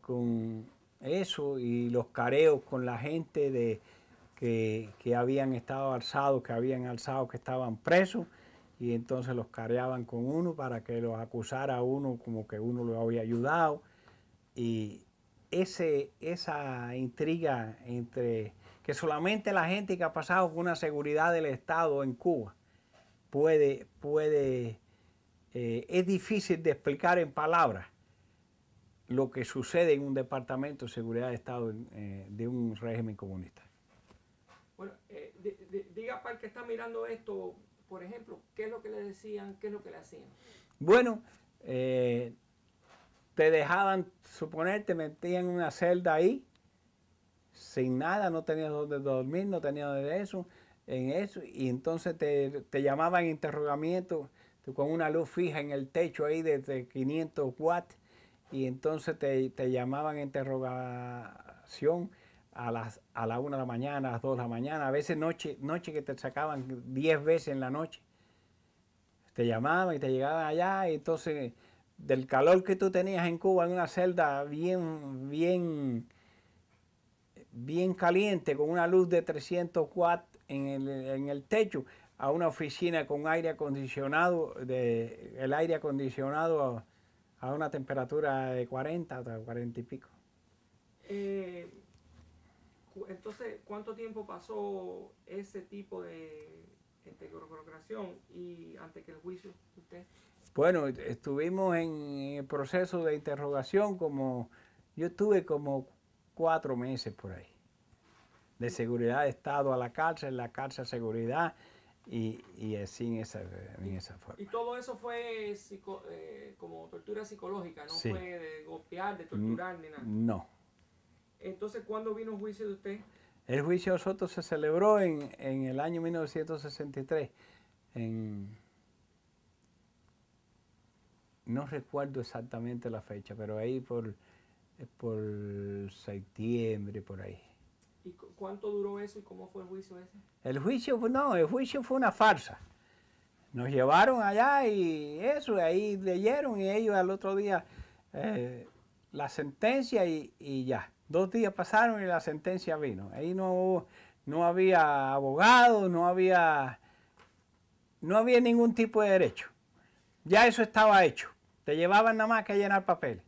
A: con eso y los careos con la gente de que habían estado alzados, que habían alzado, que estaban presos y entonces los careaban con uno para que los acusara a uno como que uno lo había ayudado. Y ese, esa intriga entre que solamente la gente que ha pasado con una seguridad del Estado en Cuba puede, puede eh, es difícil de explicar en palabras lo que sucede en un departamento de seguridad del Estado eh, de un régimen comunista.
B: Bueno, eh, diga para el que está mirando esto, por ejemplo, qué es lo que le decían, qué es lo que le hacían?
A: Bueno, eh, te dejaban, suponer, te metían en una celda ahí, sin nada, no tenías donde dormir, no tenías de eso, en eso, y entonces te, llamaban interrogamiento con una luz fija en el techo ahí de, 500 watts, y entonces te, te llamaban interrogación a las la 1 de la mañana, a las 2 de la mañana, a veces noche, noche que te sacaban 10 veces en la noche. Te llamaban y te llegaban allá y entonces del calor que tú tenías en Cuba en una celda bien bien bien caliente con una luz de 300 watts en el, techo a una oficina con aire acondicionado de, el aire acondicionado a, una temperatura de 40 40 y pico
B: eh, entonces, ¿cuánto tiempo pasó ese tipo de interrogación este, y ante que el juicio usted?
A: Bueno, estuvimos en el proceso de interrogación como, yo estuve como cuatro meses por ahí, de seguridad de Estado a la cárcel, en la cárcel a seguridad, y, y así eh, en
B: esa, forma. Y todo eso fue eh, como tortura psicológica, no fue de golpear, de torturar, ni nada. No, entonces, ¿cuándo vino el juicio de usted?
A: El juicio de Soto se celebró en, el año 1963. no recuerdo exactamente la fecha, pero ahí por, eh, por septiembre, por ahí.
B: ¿Y cuánto duró eso y cómo fue el juicio ese?
A: El juicio, no, el juicio fue una farsa. Nos llevaron allá y eso, ahí leyeron y ellos al otro día eh, la sentencia y, y ya. Dos días pasaron y la sentencia vino. Ahí no, no había abogado, no había, no había ningún tipo de derecho. Ya eso estaba hecho. Te llevaban nada más que llenar papel.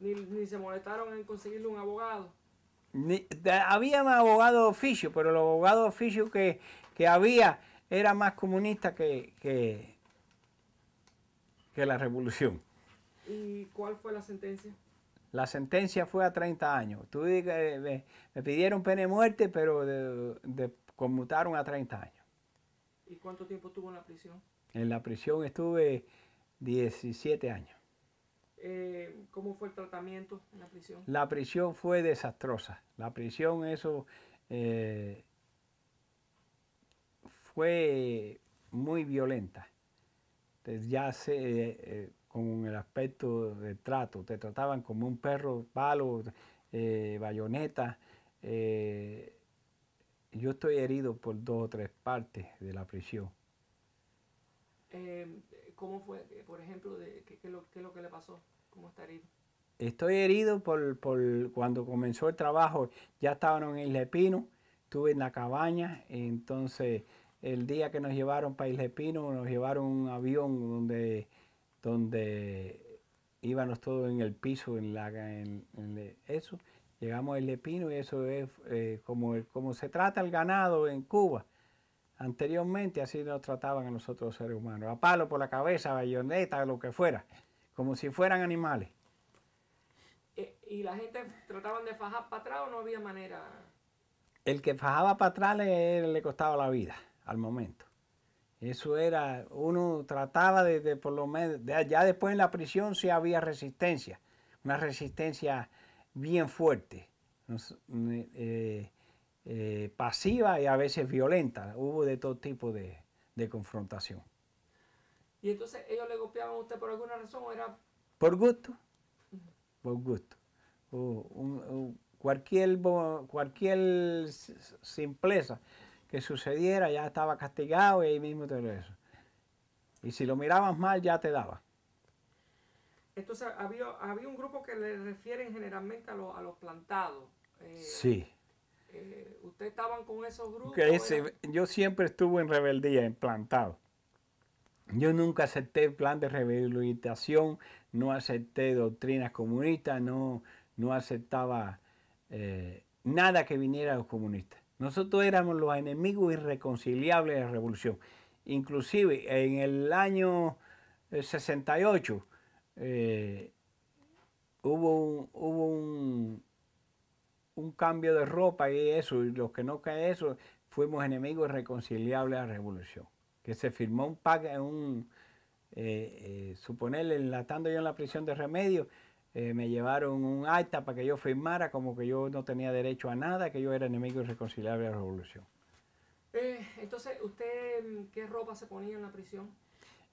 B: Ni, se molestaron en conseguirle un abogado.
A: había más abogado de oficio, pero los abogados de oficio que, había era más comunista que, que la revolución.
B: ¿Y cuál fue la sentencia?
A: La sentencia fue a 30 años. Tú, eh, me, pidieron pena de muerte, pero conmutaron a 30 años.
B: ¿Y cuánto tiempo estuvo en la prisión?
A: En la prisión estuve 17 años.
B: Eh, ¿Cómo fue el tratamiento en la prisión? La
A: prisión fue desastrosa. La prisión, eso eh, fue muy violenta. Entonces pues ya se, con el aspecto de trato, te trataban como un perro, palo, eh, bayoneta. Eh, yo estoy herido por dos o tres partes de la prisión.
B: Em, ¿Cómo fue, por ejemplo, qué, lo, es lo que le pasó? ¿Cómo está herido?
A: Estoy herido por, cuando comenzó el trabajo, ya estaban en Isle Pino, estuve en la cabaña, entonces el día que nos llevaron para Isle Pino, nos llevaron un avión donde donde íbamos todos en el piso, en la en, eso, llegamos al Lepino y eso es eh, como, como se trata el ganado en Cuba. Anteriormente así nos trataban a nosotros seres humanos, a palo por la cabeza, bayoneta, lo que fuera, como si fueran animales.
B: Eh, ¿Y la gente trataban de fajar para atrás o no había manera?
A: El que fajaba para atrás le costaba la vida al momento. Eso era, uno trataba de, por lo menos, ya después en la prisión sí había resistencia, una resistencia bien fuerte, eh, eh, pasiva y a veces violenta. Hubo de todo tipo de, confrontación.
B: ¿Y entonces ellos le golpeaban a usted por alguna razón o era...?
A: Por gusto, por gusto. cualquier, cualquier simpleza que sucediera, ya estaba castigado y ahí mismo te eso. Y si lo mirabas mal, ya te daba.
B: Entonces, había, un grupo que le refieren generalmente a, los plantados. Eh, sí. Eh, ¿Ustedes estaban con esos grupos?
A: yo siempre estuve en rebeldía, en plantado. Yo nunca acepté el plan de rehabilitación, no acepté doctrinas comunistas, no, no aceptaba eh, nada que viniera de los comunistas. Nosotros éramos los enemigos irreconciliables de la revolución. Inclusive en el año 68 eh, eh, hubo, un, cambio de ropa y eso, y los que no cae eso, fuimos enemigos irreconciliables de la revolución. Que se firmó un pacto, un, eh, suponerle, enlatando yo en la prisión de remedio, eh, me llevaron un acta para que yo firmara como que yo no tenía derecho a nada, que yo era enemigo irreconciliable de la revolución.
B: Eh, entonces, ¿usted mm, qué ropa se ponía en la prisión?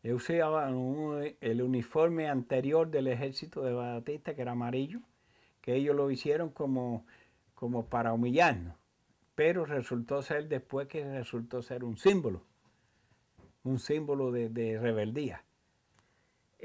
A: Yo eh, usaba el uniforme anterior del ejército de Batista, que era amarillo, que ellos lo hicieron como, como para humillarnos, pero resultó ser después que resultó ser un símbolo, un símbolo de rebeldía.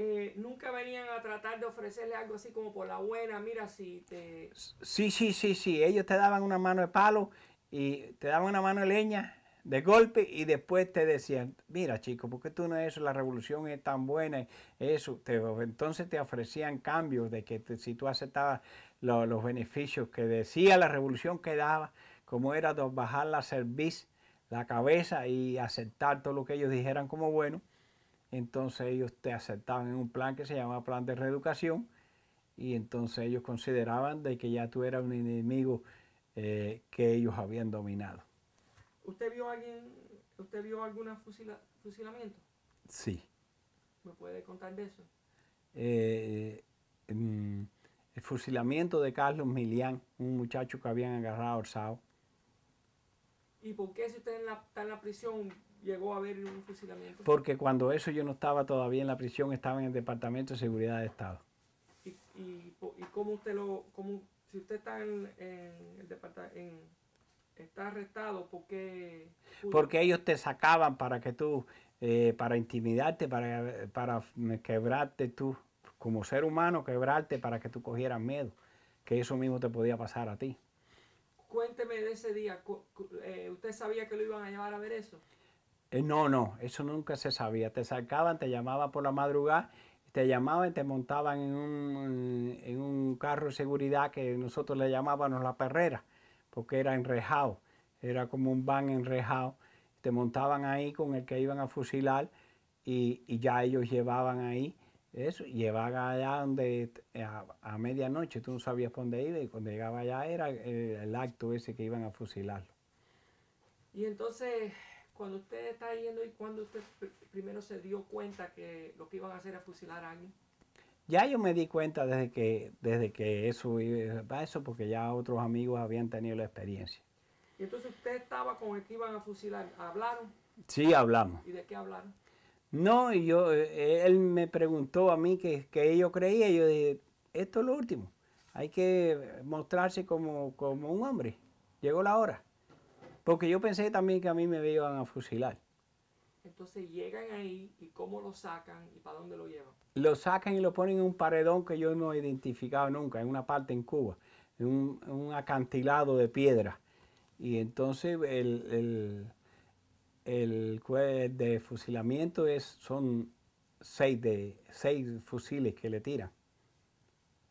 B: Eh, nunca venían a tratar de ofrecerle algo así como por la buena, mira si te...
A: Sí, sí, sí, sí, ellos te daban una mano de palo y te daban una mano de leña de golpe y después te decían, mira chico, ¿por qué tú no es eso? La revolución es tan buena, eso. entonces te ofrecían cambios de que si tú aceptabas los beneficios que decía la revolución que daba, como era bajar la cerviz, la cabeza y aceptar todo lo que ellos dijeran como bueno, entonces ellos te aceptaban en un plan que se llamaba plan de reeducación y entonces ellos consideraban de que ya tú eras un enemigo eh, que ellos habían dominado.
B: ¿Usted vio alguien, usted vio algún fusilamiento? Sí. ¿Me puede contar de eso?
A: Eh, mm, el fusilamiento de Carlos Milián, un muchacho que habían agarrado orzado.
B: ¿Y por qué si usted está en la prisión llegó a haber un fusilamiento? Porque
A: cuando eso yo no estaba todavía en la prisión, estaba en el Departamento de Seguridad de Estado.
B: ¿Y, y, cómo usted lo, cómo, si usted está en, el departamento, está arrestado, ¿por qué? Porque
A: ellos te sacaban para que tú, eh, para intimidarte, para, para quebrarte tú, como ser humano, quebrarte para que tú cogieras miedo, que eso mismo te podía pasar a ti.
B: Cuénteme de ese día, eh, ¿usted sabía que lo iban a llevar a ver eso?
A: Eh, no, no, eso nunca se sabía. Te sacaban, te llamaban por la madrugada, te llamaban y te montaban en un, carro de seguridad que nosotros le llamábamos la perrera, porque era enrejado, era como un van enrejado. Te montaban ahí con el que iban a fusilar y, ya ellos llevaban ahí eso, llevaban allá donde eh, a, medianoche tú no sabías dónde iba y cuando llegaba allá era el, el acto ese que iban a fusilarlo.
B: Y entonces cuando usted está yendo y cuando usted primero se dio cuenta que lo que iban a hacer era fusilar a alguien?
A: Ya yo me di cuenta desde que, desde que eso para eso, porque ya otros amigos habían tenido la experiencia.
B: Y entonces usted estaba con el que iban a fusilar, ¿hablaron?
A: Sí, hablamos.
B: ¿Y de qué hablaron?
A: No, yo, eh, él me preguntó a mí qué que yo creía, yo dije, esto es lo último, hay que mostrarse como un hombre, llegó la hora. Porque yo pensé también que a mí me iban a fusilar.
B: Entonces llegan ahí y cómo lo sacan y para dónde lo llevan.
A: Lo sacan y lo ponen en un paredón que yo no he identificado nunca, en una parte en Cuba, en un, acantilado de piedra. Y entonces el, el, de fusilamiento es, son seis, de, seis fusiles que le tiran,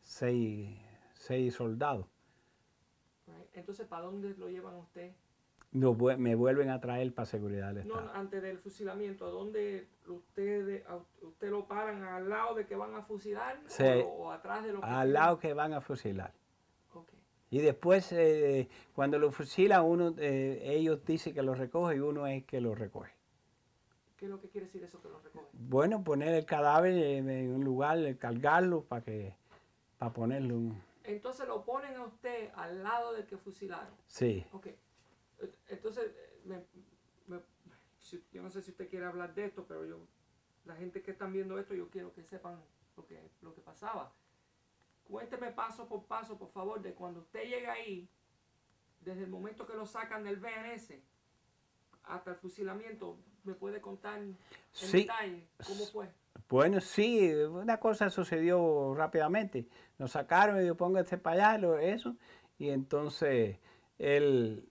A: seis, soldados.
B: Entonces, ¿para dónde lo llevan usted?
A: me vuelven a traer para seguridad No,
B: antes del fusilamiento, ¿a dónde ustedes usted lo paran? ¿Al lado de que van a fusilar o, atrás de lo Al lado que
A: van a fusilar. Y después, eh, cuando lo fusilan, uno, eh, ellos dicen que lo recoge y uno es que lo recoge.
B: ¿Qué es lo que quiere decir eso que lo recoge?
A: Bueno, poner el cadáver en un lugar, eh, cargarlo para que para ponerlo.
B: Entonces lo ponen a usted al lado de que fusilaron. Sí. Entonces, me, yo no sé si usted quiere hablar de esto, pero yo, la gente que está viendo esto, yo quiero que sepan lo que, lo que pasaba. Cuénteme paso por paso, por favor, de cuando usted llega ahí, desde el momento que lo sacan del BNS hasta el fusilamiento, ¿me puede contar en detalle cómo fue?
A: Bueno, sí, una cosa sucedió rápidamente. Nos sacaron y yo pongo este payaso eso. Y entonces él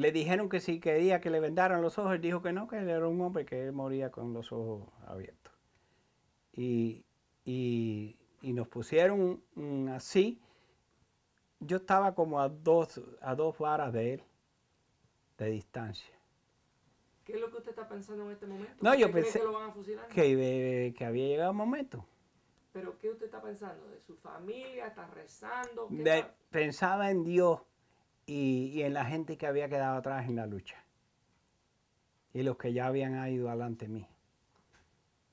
A: le dijeron que si quería que le vendaran los ojos, él dijo que no, que él era un hombre que él moría con los ojos abiertos. Y, y, y nos pusieron así. Yo estaba como a dos, a dos varas de él, de distancia.
B: ¿Qué es lo que usted está pensando en este momento? No, yo pensé que, lo van a fusilar?
A: que, había llegado el momento.
B: ¿Pero qué usted está pensando? ¿De su familia? ¿Está rezando?
A: pensaba en Dios y, en la gente que había quedado atrás en la lucha y los que ya habían ido adelante mí.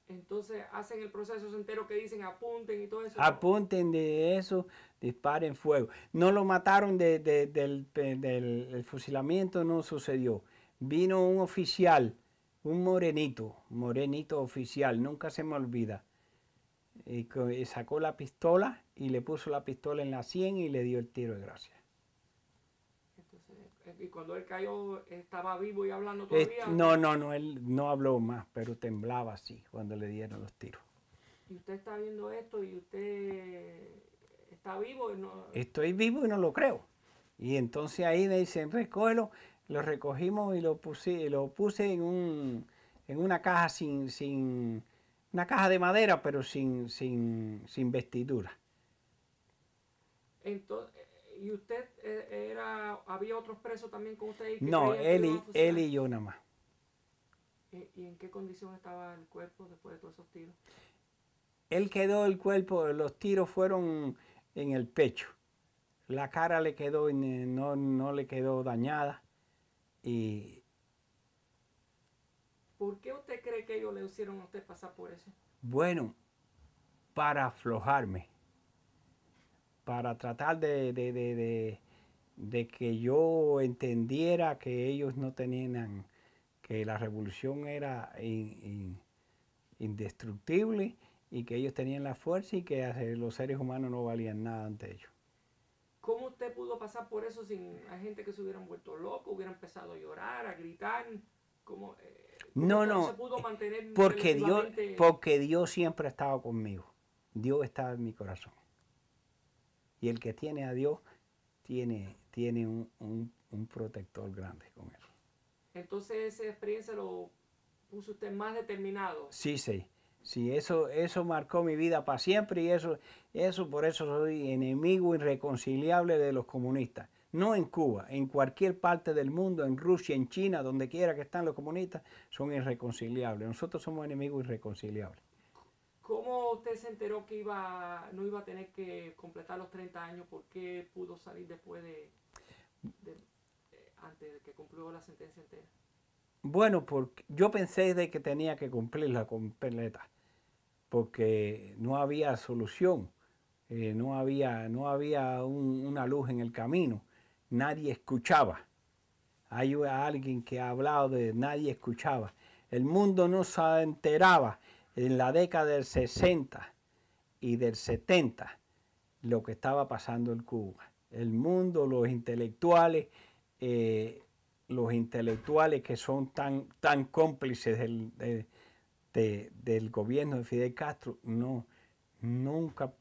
B: Entonces hacen el proceso entero que dicen apunten y todo eso.
A: Apunten de eso, disparen fuego. No lo mataron del, fusilamiento, no sucedió. Vino un oficial, un morenito, morenito oficial, nunca se me olvida. Y, y sacó la pistola y le puso la pistola en la sien y le dio el tiro de gracia
B: y cuando él cayó, ¿estaba vivo y hablando todavía? no, no, no,
A: él no habló más, pero temblaba así cuando le dieron los tiros.
B: Y usted está viendo esto y usted está vivo y no...
A: Estoy vivo y no lo creo. Y entonces ahí me dicen, recógelo, lo recogimos y lo puse, lo puse en, un, en una caja sin, sin, una caja de madera, pero sin, sin, sin vestidura.
B: Entonces, ¿Y usted eh, era, había otros presos también con usted? no, él y, él y yo nada más. ¿Y en qué condición estaba el cuerpo después de todos esos tiros?
A: Él quedó el cuerpo, los tiros fueron en el pecho. La cara le quedó, eh, no, no le quedó dañada. Y...
B: ¿Por qué usted cree que ellos le hicieron a usted pasar por eso?
A: Bueno, para aflojarme para tratar de, que yo entendiera que ellos no tenían, que la revolución era indestructible y que ellos tenían la fuerza y que eh, los seres humanos no valían nada ante ellos.
B: ¿Cómo usted pudo pasar por eso sin la gente que se hubieran vuelto loco, hubiera empezado a llorar, a gritar? ¿Cómo, eh, no, no, se pudo mantener porque Dios, porque
A: Dios siempre ha estado conmigo. Dios está en mi corazón. Y el que tiene a Dios tiene, tiene un, protector grande
B: con él. Entonces esa experiencia lo puso usted más determinado.
A: Sí, sí. Sí, eso, eso marcó mi vida para siempre y eso, eso por eso soy enemigo irreconciliable de los comunistas. No en Cuba, en cualquier parte del mundo, en Rusia, en China, donde quiera que están los comunistas, son irreconciliables. Nosotros somos enemigos irreconciliables.
B: ¿Cómo usted se enteró que iba, no iba a tener que completar los 30 años? ¿Por qué pudo salir después de, eh, antes de que cumplió la sentencia entera?
A: Bueno, porque yo pensé de que tenía que cumplirla completa, porque no había solución, eh, no había, no había una luz en el camino, nadie escuchaba. Hay alguien que ha hablado de nadie escuchaba. El mundo no se enteraba en la década del 60 y del 70 lo que estaba pasando en Cuba. El mundo, los intelectuales, eh, los intelectuales que son tan, tan cómplices del, gobierno de Fidel Castro, no, nunca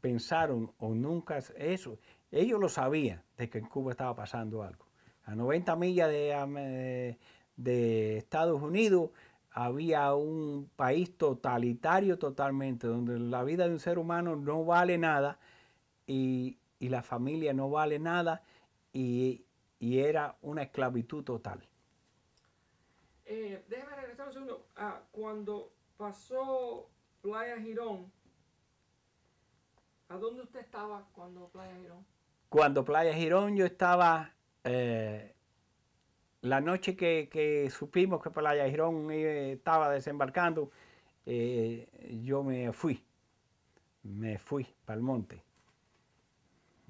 A: pensaron o nunca eso. Ellos lo sabían de que en Cuba estaba pasando algo. A 90 millas eh, de Estados Unidos había un país totalitario totalmente, donde la vida de un ser humano no vale nada y, la familia no vale nada y, era una esclavitud
B: total. Eh, déjeme regresar un segundo. Ah, cuando pasó Playa Girón, ¿a dónde usted estaba cuando Playa
A: Girón? Cuando Playa Girón yo estaba eh, la noche que, supimos que Playa Girón estaba desembarcando, eh, yo me fui, me fui para el monte.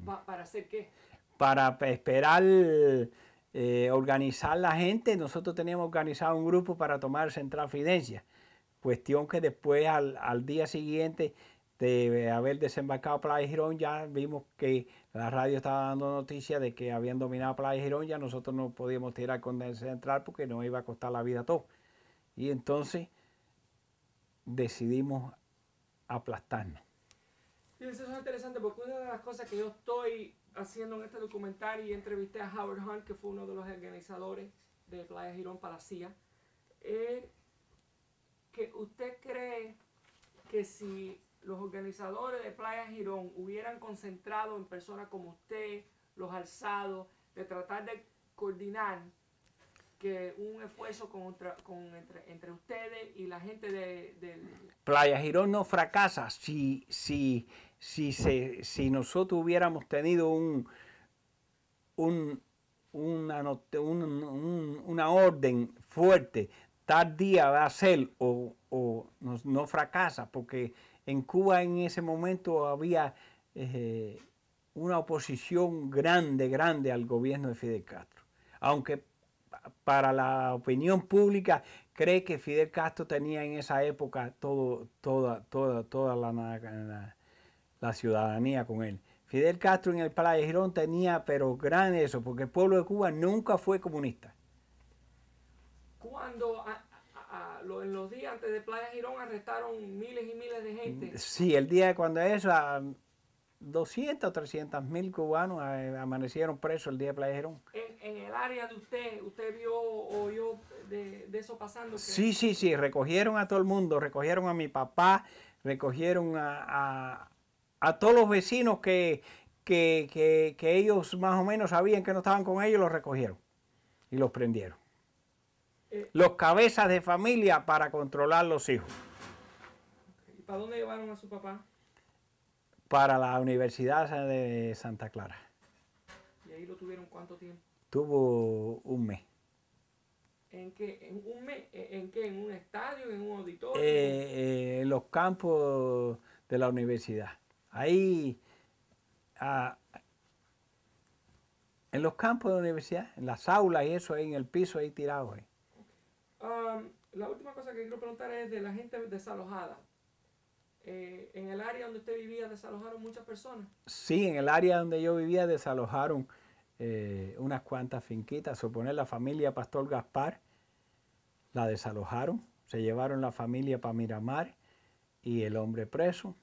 B: ¿Para hacer qué?
A: Para esperar, eh, organizar la gente. Nosotros teníamos organizado un grupo para tomar Central Fidencia. Cuestión que después, al día siguiente, de haber desembarcado Playa Girón, ya vimos que la radio estaba dando noticia de que habían dominado Playa Girón, ya nosotros no podíamos tirar con el central porque nos iba a costar la vida a todos. Y entonces decidimos aplastarnos.
B: eso es interesante porque una de las cosas que yo estoy haciendo en este documental y entrevisté a Howard Hunt, que fue uno de los organizadores de Playa Girón para CIA, es que usted cree que si los organizadores de Playa Girón hubieran concentrado en personas como usted, los alzados, de tratar de coordinar que un esfuerzo entre, ustedes y la gente de,
A: Playa Girón no fracasa si, si, si, si nosotros hubiéramos tenido un, una, una orden fuerte, tal día va a ser o, no fracasa porque en Cuba en ese momento había eh, una oposición grande, grande al gobierno de Fidel Castro. Aunque para la opinión pública cree que Fidel Castro tenía en esa época todo, toda, toda, toda la, ciudadanía con él. Fidel Castro en el Palacio de Girón tenía, pero gran eso, porque el pueblo de Cuba nunca fue comunista.
B: Cuando ah, en los días antes de Playa Girón arrestaron miles y miles de gente.
A: Sí, el día de cuando eso, 200 o 300 mil cubanos eh, amanecieron presos el día de Playa Girón.
B: En, el área de usted, ¿usted vio o oyó de, eso pasando? Sí,
A: sí, sí, recogieron a todo el mundo, recogieron a mi papá, recogieron a, todos los vecinos que, que, que ellos más o menos sabían que no estaban con ellos, los recogieron y los prendieron los cabezas de familia para controlar los hijos.
B: ¿Y para dónde llevaron a su papá?
A: Para la Universidad de Santa Clara.
B: ¿Y ahí lo tuvieron cuánto tiempo?
A: Tuvo un mes.
B: ¿En qué? ¿En un mes? ¿En qué? ¿En un estadio? ¿En un auditorio? Eh,
A: eh, en los campos de la universidad. Ahí, ah en los campos de la universidad, en las aulas y eso, ahí en el piso, ahí tirado. Ahí
B: la última cosa que quiero preguntar es de la gente desalojada. Eh, ¿En el área donde usted vivía desalojaron muchas personas?
A: Sí, en el área donde yo vivía desalojaron eh, unas cuantas finquitas. Suponer la familia Pastor Gaspar la desalojaron. Se llevaron la familia para Miramar y el hombre preso.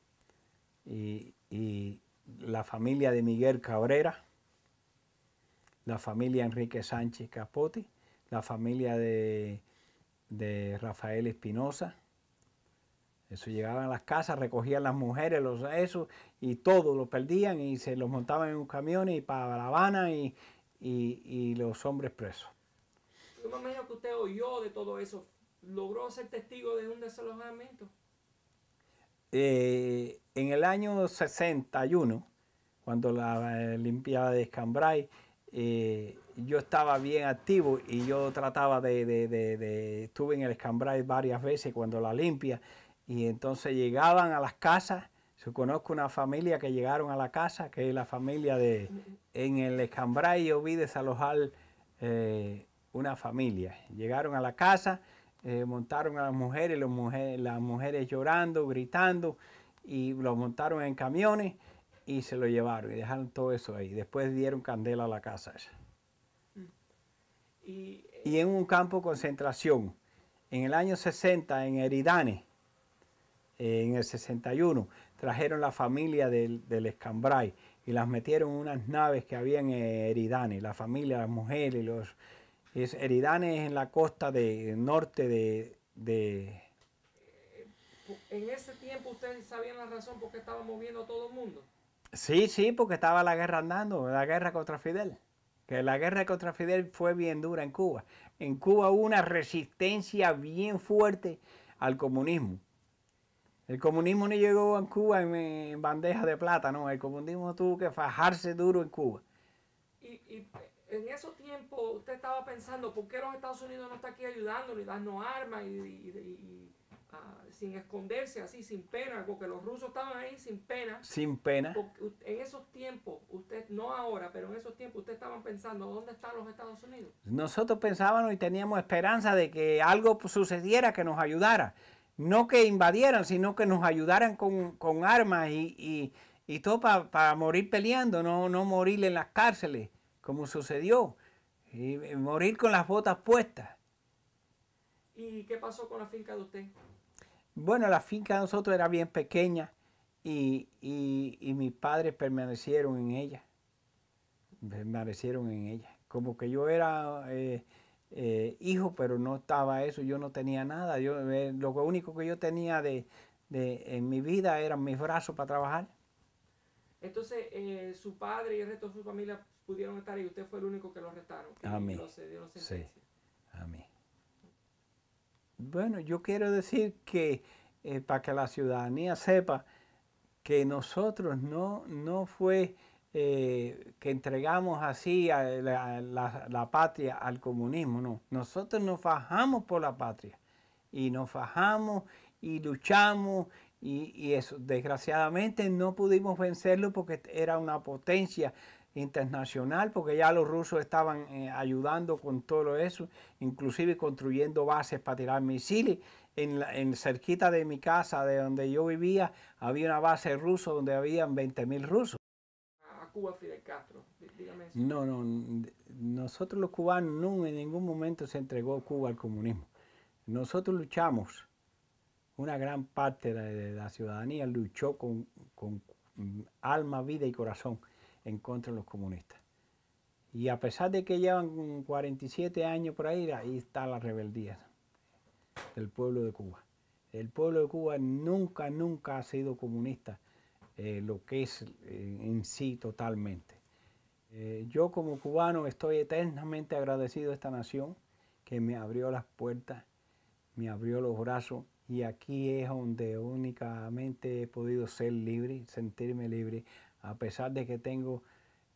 A: Y, y la familia de Miguel Cabrera, la familia Enrique Sánchez Capote, la familia de de Rafael Espinosa. Eso llegaban a las casas, recogían las mujeres, los eso, y todo lo perdían y se los montaban en un camión y para La Habana y, los hombres presos.
B: Yo me que usted oyó de todo eso. ¿Logró ser testigo de un desalojamiento?
A: Eh, en el año 61, cuando la eh, limpiada de Escambray, eh, yo estaba bien activo y yo trataba de, estuve en el escambray varias veces cuando la limpia y entonces llegaban a las casas, yo conozco una familia que llegaron a la casa, que es la familia de, en el escambray yo vi desalojar eh, una familia, llegaron a la casa, eh, montaron a las mujeres, las mujeres llorando, gritando y los montaron en camiones y se lo llevaron y dejaron todo eso ahí, después dieron candela a la casa y, en un campo de concentración. En el año 60, en Eridane, en el 61, trajeron la familia del, del Escambray y las metieron en unas naves que había en Eridane, la familia, las mujeres y los... Eridane es en la costa de, norte de, de... Eh,
B: en ese tiempo ustedes sabían la razón por qué estaba moviendo a todo el mundo.
A: Sí, sí, porque estaba la guerra andando, la guerra contra Fidel que la guerra contra Fidel fue bien dura en Cuba. En Cuba hubo una resistencia bien fuerte al comunismo. El comunismo no llegó a Cuba en, bandeja de plata, no. El comunismo tuvo que fajarse duro en Cuba.
B: Y, en esos tiempos usted estaba pensando, ¿por qué los Estados Unidos no están aquí ayudándonos y dando armas y sin esconderse así, sin pena, porque los rusos estaban ahí sin pena.
A: Sin pena.
B: En esos tiempos, usted, no ahora, pero en esos tiempos, usted estaban pensando, ¿dónde están los Estados Unidos?
A: Nosotros pensábamos y teníamos esperanza de que algo sucediera que nos ayudara. No que invadieran, sino que nos ayudaran con, armas y, y, todo para morir peleando, no, no morir en las cárceles, como sucedió. Y eh, morir con las botas puestas.
B: ¿Y qué pasó con la finca de usted?
A: Bueno, la finca de nosotros era bien pequeña y, mis padres permanecieron en ella. Permanecieron en ella. Como que yo era eh, eh, hijo, pero no estaba eso, yo no tenía nada. Yo, eh, lo único que yo tenía de, en mi vida eran mis brazos para trabajar.
B: Entonces, su padre y el resto de su familia pudieron estar y usted fue el único que lo retaron. A mí. sí.
A: A mí. Bueno, yo quiero decir que eh, para que la ciudadanía sepa que nosotros no, no fue eh, que entregamos así a eh, la, patria al comunismo, no. Nosotros nos fajamos por la patria y nos fajamos y luchamos y, y eso. Desgraciadamente no pudimos vencerlo porque era una potencia internacional, porque ya los rusos estaban eh, ayudando con todo eso, inclusive construyendo bases para tirar misiles. En, cerquita de mi casa, de donde yo vivía, había una base rusa donde habían 20.000 rusos.
B: A Cuba Fidel Castro, dígame eso. No,
A: no, nosotros los cubanos en ningún momento se entregó Cuba al comunismo. Nosotros luchamos, una gran parte de la, ciudadanía luchó con, con mm, alma, vida y corazón en contra de los comunistas. Y a pesar de que llevan 47 años por ahí, ahí está la rebeldía del pueblo de Cuba. El pueblo de Cuba nunca, nunca ha sido comunista, eh, lo que es eh, en sí totalmente. Eh, yo como cubano estoy eternamente agradecido a esta nación que me abrió las puertas, me abrió los brazos y aquí es donde únicamente he podido ser libre, sentirme libre, a pesar de que tengo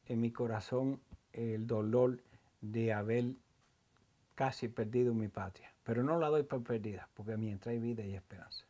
A: en mi corazón el dolor de haber casi perdido mi patria. Pero no la doy por perdida, porque mientras hay vida y esperanza.